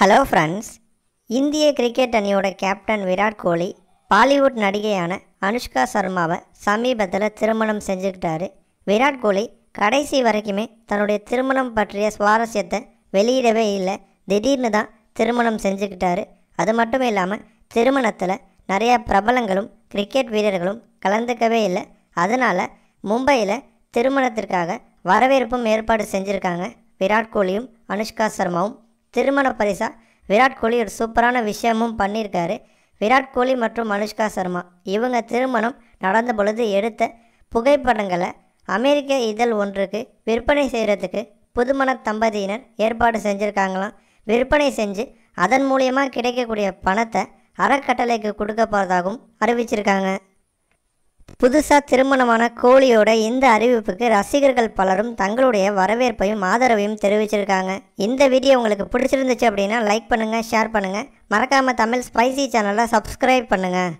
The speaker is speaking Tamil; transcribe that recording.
ஹலோ ஃப்ரெண்ட்ஸ் இந்திய கிரிக்கெட் அணியோட கேப்டன் விராட் கோலி பாலிவுட் நடிகையான அனுஷ்கா சர்மாவை சமீபத்தில் திருமணம் செஞ்சுக்கிட்டாரு விராட் கோலி கடைசி வரைக்குமே தன்னுடைய திருமணம் பற்றிய சுவாரஸ்யத்தை வெளியிடவே இல்லை திடீர்னு தான் திருமணம் செஞ்சுக்கிட்டாரு அது மட்டும் இல்லாமல் திருமணத்தில் நிறையா பிரபலங்களும் கிரிக்கெட் வீரர்களும் கலந்துக்கவே இல்லை அதனால் மும்பையில் திருமணத்திற்காக வரவேற்பும் ஏற்பாடு செஞ்சுருக்காங்க விராட் கோலியும் அனுஷ்கா சர்மாவும் திருமண பரிசாக விராட் கோலி ஒரு சூப்பரான விஷயமும் பண்ணியிருக்காரு விராட் கோலி மற்றும் அனுஷ்கா சர்மா இவங்க திருமணம் நடந்த பொழுது எடுத்த புகைப்படங்களை அமெரிக்க இதழ் ஒன்றுக்கு விற்பனை செய்கிறதுக்கு புதுமண தம்பதியினர் ஏற்பாடு செஞ்சுருக்காங்களாம் விற்பனை செஞ்சு அதன் மூலியமாக கிடைக்கக்கூடிய பணத்தை அறக்கட்டளைக்கு கொடுக்க போகிறதாகவும் அறிவிச்சிருக்காங்க புதுசாக திருமணமான கோலியோட இந்த அறிவிப்புக்கு ரசிகர்கள் பலரும் தங்களுடைய வரவேற்பையும் ஆதரவையும் தெரிவிச்சிருக்காங்க இந்த வீடியோ உங்களுக்கு பிடிச்சிருந்துச்சு அப்படின்னா லைக் பண்ணுங்கள் ஷேர் பண்ணுங்கள் மறக்காமல் தமிழ் ஸ்பைசி சேனலை சப்ஸ்கிரைப் பண்ணுங்கள்